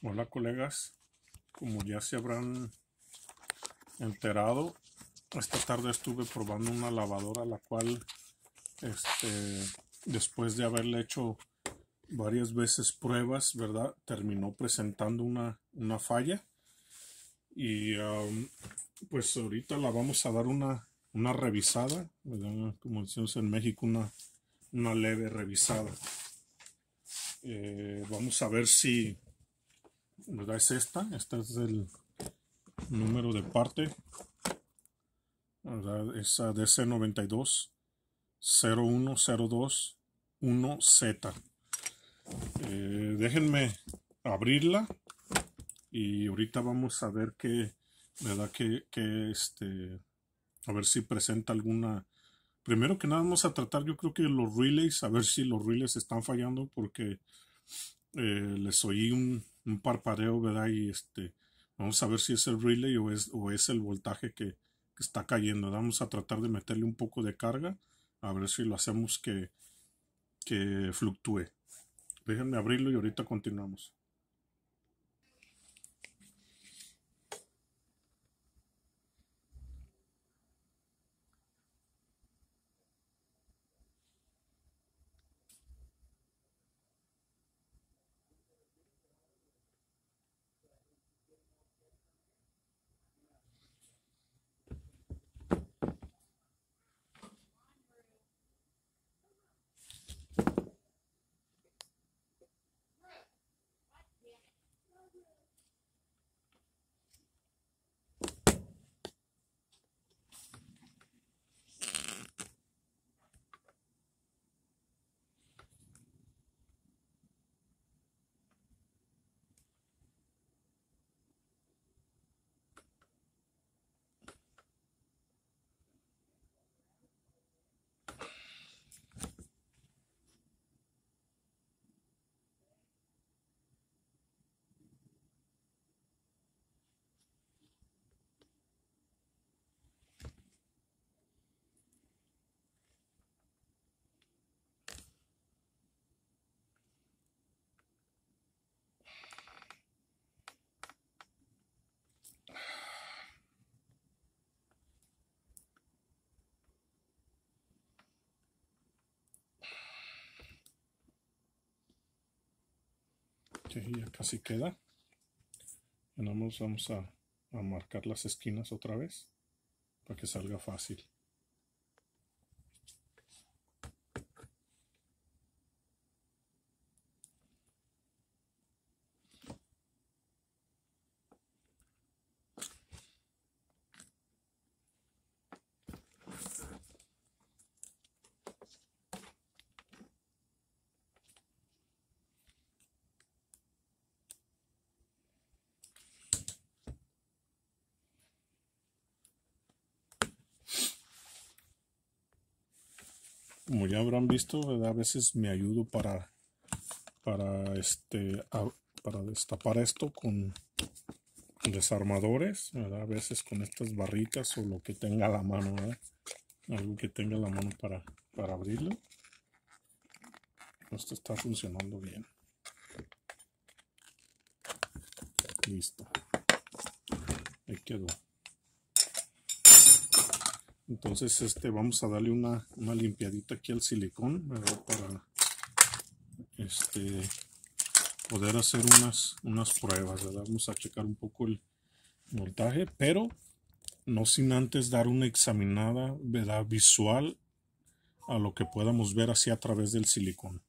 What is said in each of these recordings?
Hola colegas, como ya se habrán enterado, esta tarde estuve probando una lavadora la cual este, después de haberle hecho varias veces pruebas, ¿verdad? Terminó presentando una, falla y pues ahorita la vamos a dar una, revisada, Como decimos en México, una, una leve revisada. Eh, vamos a ver si es esta, esta es el número de parte, ¿verdad? Es dc 92 0102 1Z. Eh, déjenme abrirla y ahorita vamos a ver qué, ¿verdad? Que, que este, a ver si presenta alguna. Primero que nada vamos a tratar, yo creo que los relays, a ver si los relays están fallando porque eh, les oí un, un parpadeo, ¿verdad? Y este, vamos a ver si es el relay o es, es el voltaje que, que está cayendo. Vamos a tratar de meterle un poco de carga, a ver si lo hacemos que, que fluctúe. Déjenme abrirlo y ahorita continuamos. ya casi queda. vamos a marcar las esquinas otra vez para que salga fácil. habrán visto, a veces me ayudo para, para, este, para destapar esto con desarmadores, a veces con estas barritas o lo que tenga la mano, algo que tenga la mano para, para abrirlo. Esto está funcionando bien. Listo. Ahí quedó entonces este vamos a darle una, una limpiadita aquí al silicón para este, poder hacer unas, unas pruebas vamos a checar un poco el voltaje pero no sin antes dar una examinada visual a lo que podamos ver así a través del silicón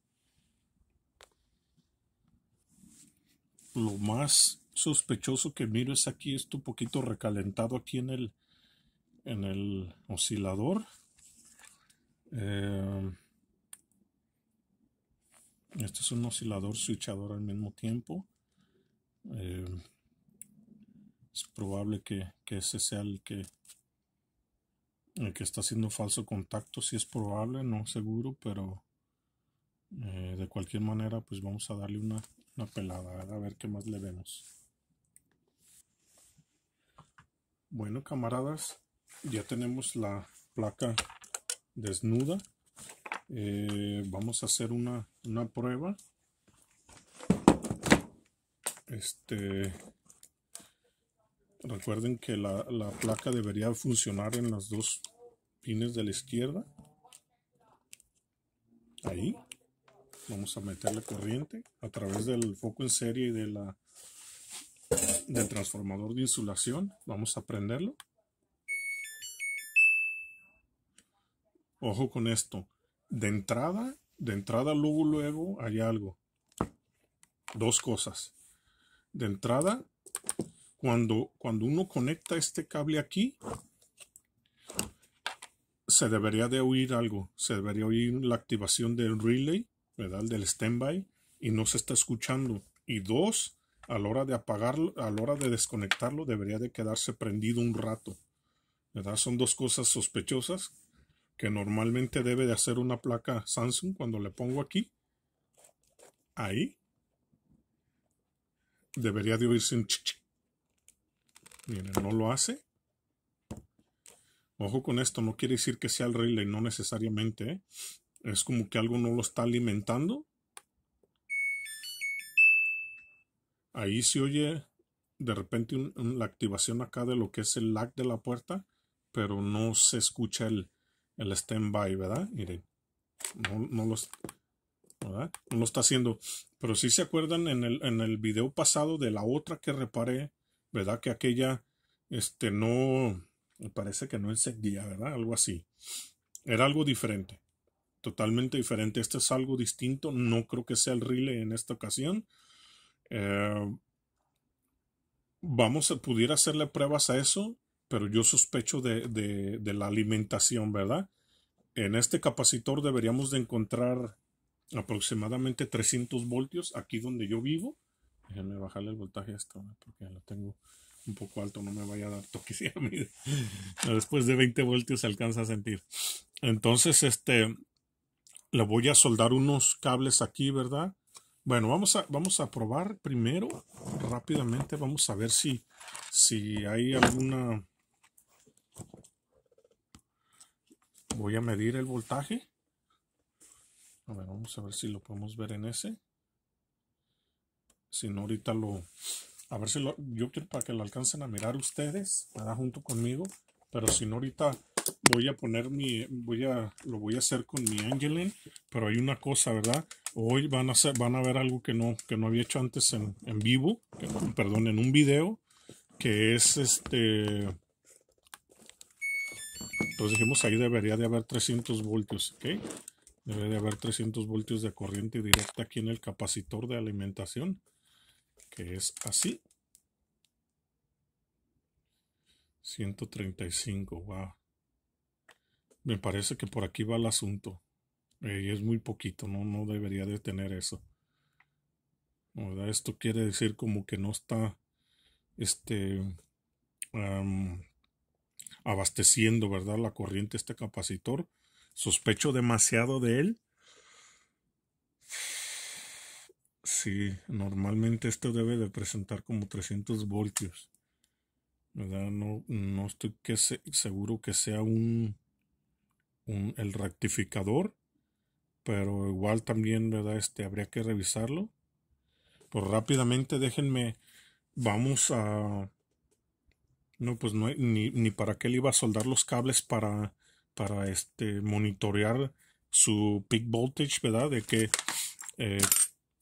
lo más sospechoso que miro es aquí esto un poquito recalentado aquí en el en el oscilador. Eh, este es un oscilador switchador al mismo tiempo. Eh, es probable que, ese sea el que, que está haciendo falso contacto. Si es probable, no seguro, pero eh, de cualquier manera, pues vamos a darle una, una pelada, a ver qué más le vemos. Bueno, camaradas, ya tenemos la placa desnuda eh, vamos a hacer una, prueba este recuerden que la, placa debería funcionar en los dos pines de la izquierda ahí vamos a meterle corriente a través del foco en serie y de la del transformador de insulación vamos a prenderlo Ojo con esto. De entrada, de entrada luego, luego hay algo. Dos cosas. De entrada, cuando, cuando uno conecta este cable aquí, se debería de oír algo. Se debería oír la activación del relay, ¿verdad? Del standby. Y no se está escuchando. Y dos, a la hora de apagarlo, a la hora de desconectarlo, debería de quedarse prendido un rato. ¿verdad? Son dos cosas sospechosas que normalmente debe de hacer una placa Samsung cuando le pongo aquí ahí debería de oírse un chichi miren no lo hace ojo con esto no quiere decir que sea el relay no necesariamente ¿eh? es como que algo no lo está alimentando ahí se oye de repente la activación acá de lo que es el lag de la puerta, pero no se escucha el, el stand-by, ¿verdad? Miren, no, los, No lo está haciendo. Pero si se acuerdan en el, en el video pasado de la otra que reparé, ¿verdad? Que aquella, este, no, parece que no encendía, ¿verdad? Algo así. Era algo diferente. Totalmente diferente. Este es algo distinto. No creo que sea el relay en esta ocasión. Eh, vamos a pudiera hacerle pruebas a eso pero yo sospecho de, la alimentación, ¿verdad? En este capacitor deberíamos de encontrar aproximadamente 300 voltios aquí donde yo vivo. Déjenme bajarle el voltaje a esto, porque ya lo tengo un poco alto, no me vaya a dar toques. Después de 20 voltios se alcanza a sentir. Entonces, este, le voy a soldar unos cables aquí, ¿verdad? Bueno, vamos a, vamos a probar primero rápidamente. Vamos a ver si, si hay alguna voy a medir el voltaje. A ver, vamos a ver si lo podemos ver en ese. Si no, ahorita lo... A ver si lo... Yo quiero para que lo alcancen a mirar ustedes, para junto conmigo. Pero si no, ahorita voy a poner mi... Voy a... Lo voy a hacer con mi Angelin. Pero hay una cosa, ¿verdad? Hoy van a, van a ver algo que no, que no había hecho antes en, vivo. perdón, en un video. Que es este entonces dijimos ahí debería de haber 300 voltios, ¿ok? Debe de haber 300 voltios de corriente directa aquí en el capacitor de alimentación, que es así. 135, wow. Me parece que por aquí va el asunto. Eh, y es muy poquito, ¿no? no debería de tener eso. Esto quiere decir como que no está, este, abasteciendo, ¿verdad? La corriente este capacitor. Sospecho demasiado de él. Sí, normalmente esto debe de presentar como 300 voltios. ¿Verdad? No, no estoy que seguro que sea un, un, el rectificador, pero igual también, ¿verdad? Este, habría que revisarlo. Pues rápidamente déjenme, vamos a no, pues no, ni, ni para qué le iba a soldar los cables para, para este, monitorear su peak voltage, ¿verdad? De que eh,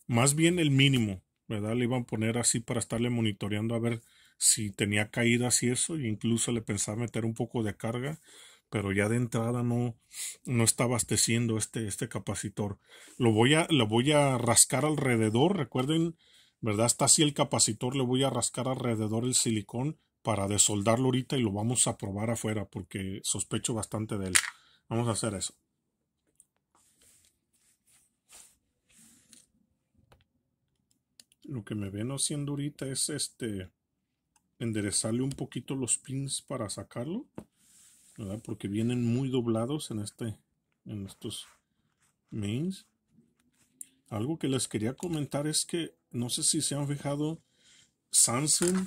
más bien el mínimo, ¿verdad? Le iban a poner así para estarle monitoreando a ver si tenía caídas y eso, e incluso le pensaba meter un poco de carga, pero ya de entrada no, no está abasteciendo este, este capacitor. Lo voy, a, lo voy a rascar alrededor, recuerden, ¿verdad? Está así el capacitor, le voy a rascar alrededor el silicón para desoldarlo ahorita y lo vamos a probar afuera porque sospecho bastante de él. Vamos a hacer eso. Lo que me ven haciendo ahorita es este enderezarle un poquito los pins para sacarlo. ¿verdad? Porque vienen muy doblados en este en estos mains. Algo que les quería comentar es que no sé si se han fijado Samsung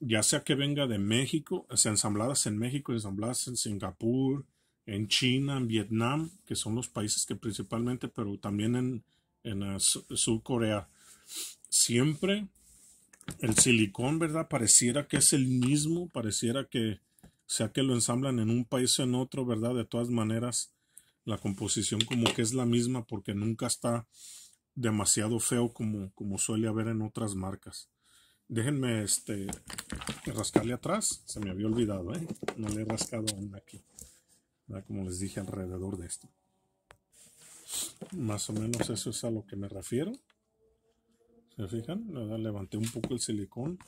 ya sea que venga de México, o sea, ensambladas en México, ensambladas en Singapur, en China, en Vietnam, que son los países que principalmente, pero también en, en ah, Corea. Siempre el silicón, ¿verdad? Pareciera que es el mismo, pareciera que sea que lo ensamblan en un país o en otro, ¿verdad? De todas maneras, la composición como que es la misma porque nunca está demasiado feo como, como suele haber en otras marcas. Déjenme este, rascarle atrás. Se me había olvidado, ¿eh? No le he rascado aún aquí. Como les dije alrededor de esto. Más o menos eso es a lo que me refiero. ¿Se fijan? Levanté un poco el silicón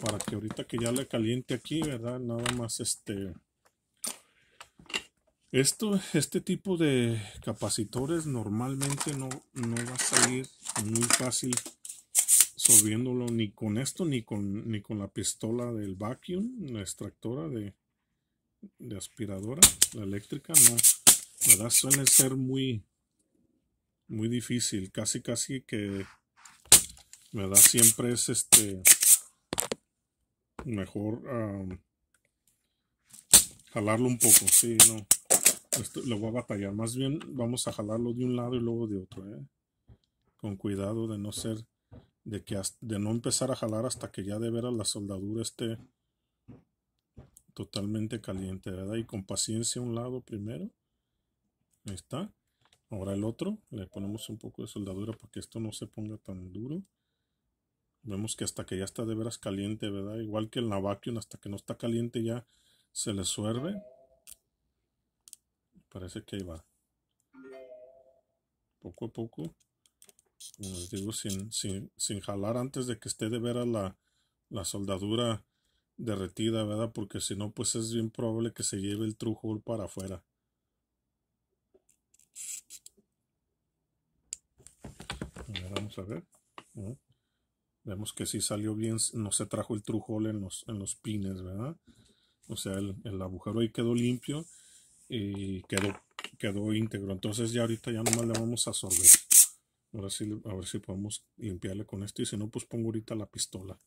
para que ahorita que ya le caliente aquí, ¿verdad? Nada más este... Esto, este tipo de capacitores normalmente no, no va a salir muy fácil viéndolo ni con esto, ni con, ni con la pistola del vacuum, la extractora de, aspiradora, la eléctrica, no. verdad suele ser muy, muy difícil, casi, casi que, ¿verdad? Siempre es este, mejor jalarlo un poco, Si no. Esto, lo voy a batallar, más bien vamos a jalarlo de un lado y luego de otro, ¿eh? Con cuidado de no ser de que de no empezar a jalar hasta que ya de veras la soldadura esté totalmente caliente, ¿verdad? Y con paciencia un lado primero. Ahí está. Ahora el otro, le ponemos un poco de soldadura para que esto no se ponga tan duro. Vemos que hasta que ya está de veras caliente, ¿verdad? Igual que el navacuum, hasta que no está caliente ya se le suerve. Parece que ahí va. Poco a poco. Como les pues, digo, sin, jalar antes de que esté de veras la, la soldadura derretida, ¿verdad? Porque si no, pues es bien probable que se lleve el true para afuera. A ver, vamos a ver. Mm. Vemos que si salió bien, no se trajo el true en los, pines, ¿verdad? O sea, el, el agujero ahí quedó limpio y quedó, quedó íntegro. Entonces ya ahorita ya nomás le vamos a absorber Ahora sí, a ver si podemos limpiarle con esto. Y si no, pues pongo ahorita la pistola.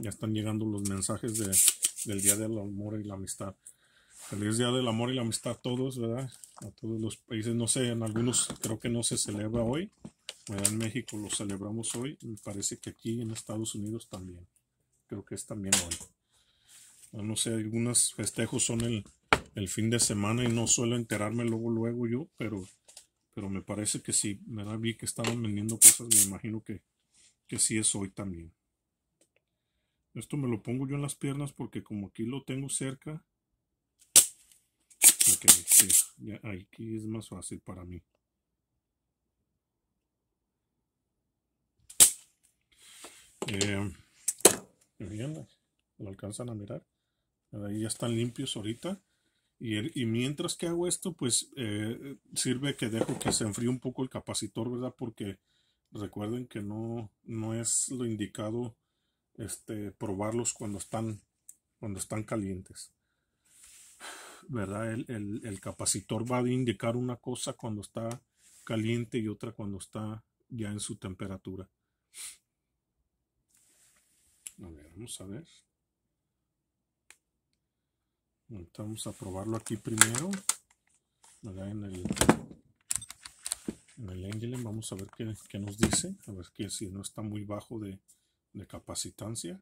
Ya están llegando los mensajes del Día del Amor y la Amistad. Feliz Día del Amor y la Amistad a todos, ¿verdad? A todos los países. No sé, en algunos creo que no se celebra hoy. En México lo celebramos hoy. Me parece que aquí en Estados Unidos también. Creo que es también hoy. No sé, algunos festejos son el el fin de semana y no suelo enterarme luego, luego yo, pero, pero me parece que sí, da Vi que estaban vendiendo cosas, me imagino que, que sí es hoy también. Esto me lo pongo yo en las piernas porque como aquí lo tengo cerca. Ok, sí, aquí es más fácil para mí. Eh, ¿Lo alcanzan a mirar? Ahí ya están limpios ahorita. Y, mientras que hago esto, pues eh, sirve que dejo que se enfríe un poco el capacitor, ¿verdad? Porque recuerden que no, es lo indicado este, probarlos cuando están, cuando están calientes. ¿Verdad? El, el capacitor va a indicar una cosa cuando está caliente y otra cuando está ya en su temperatura. A ver, vamos a ver vamos a probarlo aquí primero. En el, en vamos a ver qué, nos dice. A ver si no está muy bajo de, capacitancia.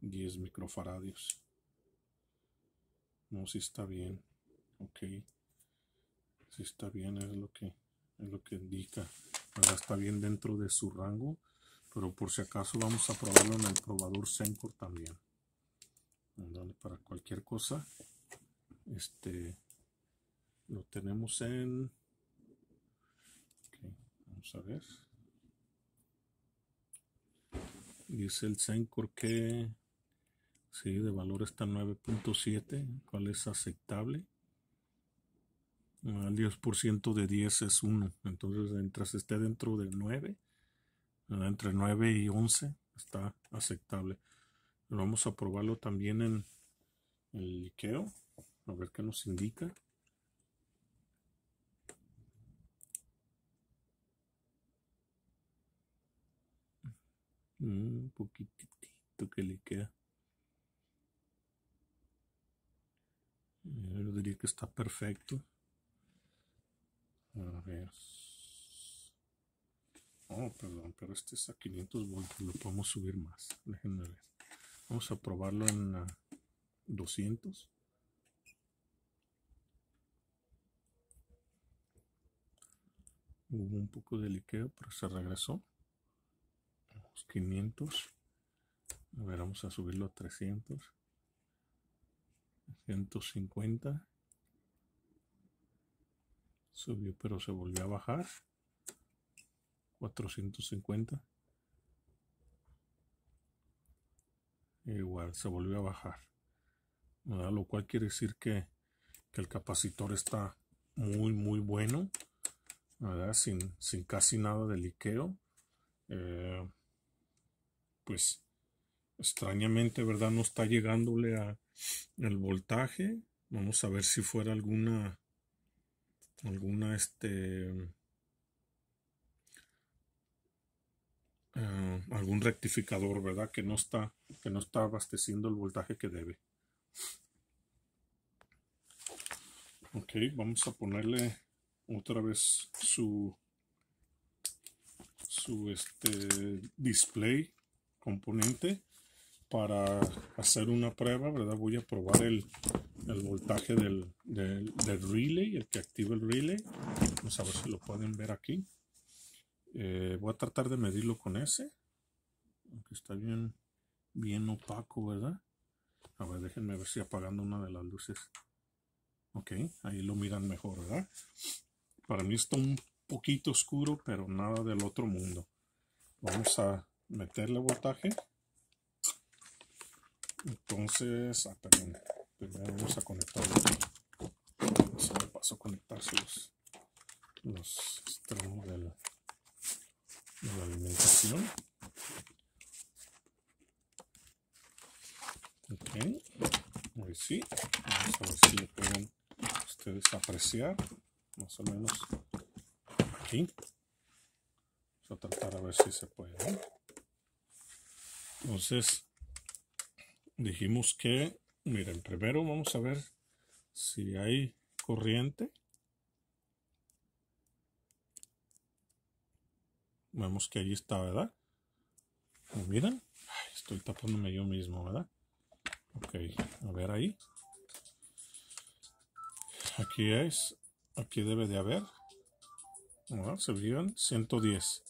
10 mm. microfaradios. No, si está bien. Ok. Si está bien, es lo que, es lo que indica. está bien dentro de su rango pero por si acaso vamos a probarlo en el probador Sencor también para cualquier cosa este lo tenemos en vamos a ver Dice el Sencor que sí, de valor está 9.7 ¿Cuál es aceptable al 10% de 10 es 1 entonces mientras esté dentro del 9 entre 9 y 11 está aceptable. Vamos a probarlo también en el liqueo, a ver qué nos indica. Mm, un poquitito que le queda. Yo diría que está perfecto. A ver. Oh, perdón, pero este está a 500 voltios, lo podemos subir más. Déjenme ver. Vamos a probarlo en 200. Hubo un poco de liqueo, pero se regresó. 500. A ver, vamos a subirlo a 300. 150. Subió, pero se volvió a bajar. 450. Igual se volvió a bajar. Lo cual quiere decir que, el capacitor está muy, muy bueno. Sin, sin casi nada de liqueo. Eh, pues extrañamente, ¿verdad? No está llegándole a el voltaje. Vamos a ver si fuera alguna alguna este Eh, algún rectificador, ¿verdad? Que no, está, que no está abasteciendo el voltaje que debe. Ok, vamos a ponerle otra vez su, su este display componente para hacer una prueba, ¿verdad? Voy a probar el, voltaje del, del, del relay, el que activa el relay. Vamos a ver si lo pueden ver aquí. Eh, voy a tratar de medirlo con ese. Aunque está bien, bien opaco, ¿verdad? A ver, déjenme ver si apagando una de las luces. Ok, ahí lo miran mejor, ¿verdad? Para mí está un poquito oscuro, pero nada del otro mundo. Vamos a meterle voltaje. Entonces, ah, perdón. Primero vamos a conectarlo. vamos me paso a conectarse los, los extremos la la alimentación. Ok, ahí sí, vamos a ver si lo pueden ustedes apreciar, más o menos aquí. Vamos a tratar a ver si se puede. Entonces, dijimos que, miren, primero vamos a ver si hay corriente. Vemos que ahí está, ¿verdad? miren estoy tapándome yo mismo, ¿verdad? Ok, a ver ahí. Aquí es, aquí debe de haber. ¿verdad? Se veían 110.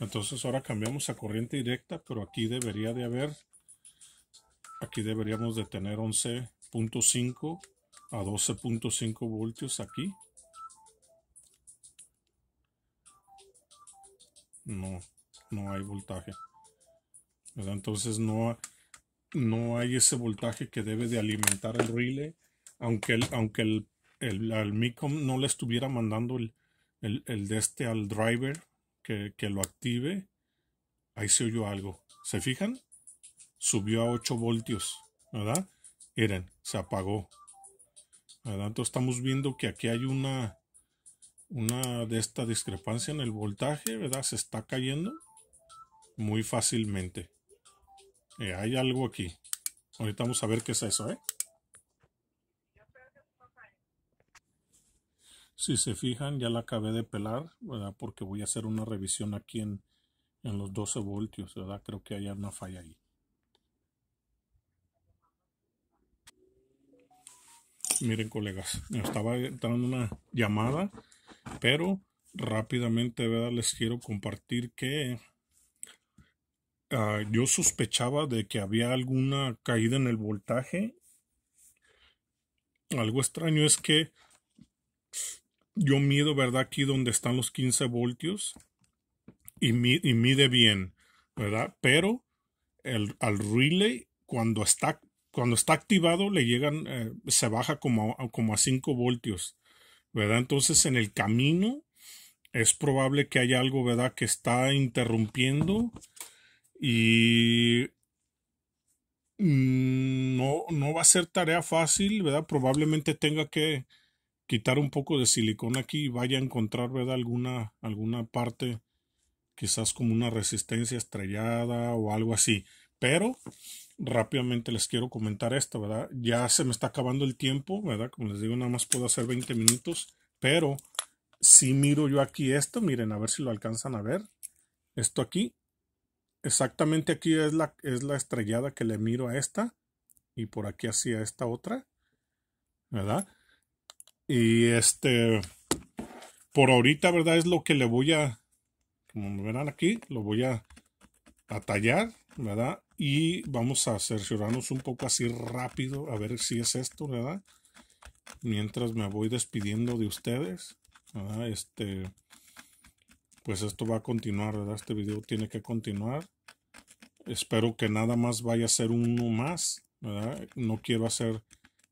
Entonces ahora cambiamos a corriente directa, pero aquí debería de haber, aquí deberíamos de tener 11.5 a 12.5 voltios aquí. no, no hay voltaje. Entonces no, no hay ese voltaje que debe de alimentar el relay, aunque el, aunque MICOM no le estuviera mandando el, el, de este al driver que, lo active, ahí se oyó algo. ¿Se fijan? Subió a 8 voltios, ¿verdad? Miren, se apagó. Entonces estamos viendo que aquí hay una, una de esta discrepancia en el voltaje, ¿verdad? Se está cayendo muy fácilmente. Eh, hay algo aquí. Ahorita vamos a ver qué es eso, ¿eh? Si se fijan, ya la acabé de pelar, ¿verdad? Porque voy a hacer una revisión aquí en, en los 12 voltios, ¿verdad? Creo que hay una falla ahí. Miren, colegas, me estaba dando una llamada. Pero rápidamente, ¿verdad? Les quiero compartir que ah, yo sospechaba de que había alguna caída en el voltaje. Algo extraño es que yo mido, ¿verdad? Aquí donde están los 15 voltios y, mide bien, ¿verdad? Pero al relay, cuando está, cuando está activado, le llegan, eh, se baja como, como a 5 voltios. ¿verdad? Entonces en el camino es probable que haya algo, ¿verdad?, que está interrumpiendo y mm, no, no va a ser tarea fácil, ¿verdad? Probablemente tenga que quitar un poco de silicona aquí y vaya a encontrar, ¿verdad?, alguna, alguna parte quizás como una resistencia estrellada o algo así. Pero rápidamente les quiero comentar esto, ¿verdad? Ya se me está acabando el tiempo, ¿verdad? Como les digo, nada más puedo hacer 20 minutos, pero si miro yo aquí esto, miren, a ver si lo alcanzan a ver. Esto aquí, exactamente aquí es la, es la estrellada que le miro a esta y por aquí hacia esta otra, ¿verdad? Y este, por ahorita, ¿verdad? Es lo que le voy a, como me verán aquí, lo voy a, a tallar, ¿verdad? Y vamos a cerciorarnos un poco así rápido, a ver si es esto, ¿verdad? Mientras me voy despidiendo de ustedes, ¿verdad? Este, pues esto va a continuar, ¿verdad? Este video tiene que continuar. Espero que nada más vaya a ser uno más, ¿verdad? No quiero hacer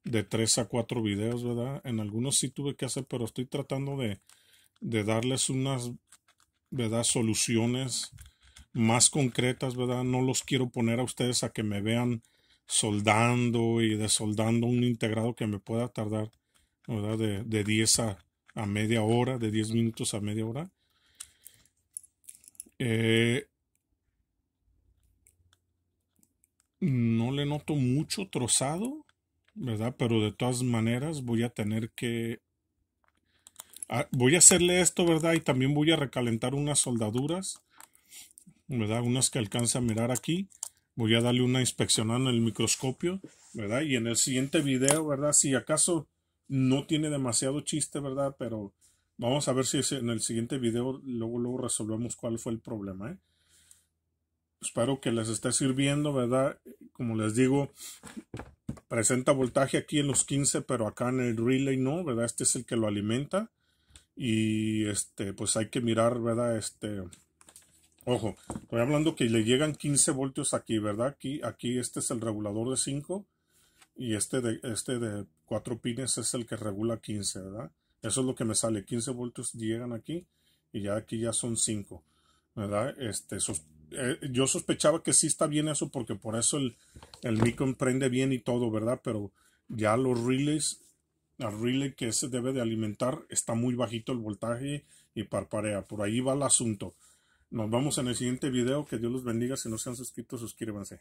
de tres a cuatro videos, ¿verdad? En algunos sí tuve que hacer, pero estoy tratando de, de darles unas, ¿verdad? Soluciones más concretas, ¿verdad? No los quiero poner a ustedes a que me vean soldando y desoldando un integrado que me pueda tardar, ¿verdad? De, 10 a, a, media hora, de 10 minutos a media hora. Eh, no le noto mucho trozado, ¿verdad? Pero de todas maneras voy a tener que... Ah, voy a hacerle esto, ¿verdad? Y también voy a recalentar unas soldaduras ¿verdad? Unas que alcanza a mirar aquí. Voy a darle una inspeccionando el microscopio, ¿verdad? Y en el siguiente video, ¿verdad? Si acaso no tiene demasiado chiste, ¿verdad? Pero vamos a ver si en el siguiente video luego, luego resolvemos cuál fue el problema, ¿eh? Espero que les esté sirviendo, ¿verdad? Como les digo, presenta voltaje aquí en los 15, pero acá en el relay no, ¿verdad? Este es el que lo alimenta. Y este, pues hay que mirar, ¿verdad? Este, Ojo, estoy hablando que le llegan 15 voltios aquí, ¿verdad? Aquí, aquí este es el regulador de 5 y este de, este de 4 pines es el que regula 15, ¿verdad? Eso es lo que me sale, 15 voltios llegan aquí y ya aquí ya son 5, ¿verdad? Este, eh, yo sospechaba que sí está bien eso porque por eso el, el micro prende bien y todo, ¿verdad? Pero ya los relays, el relay que se debe de alimentar está muy bajito el voltaje y parparea, por ahí va el asunto. Nos vamos en el siguiente video. Que Dios los bendiga. Si no se han suscrito, suscríbanse.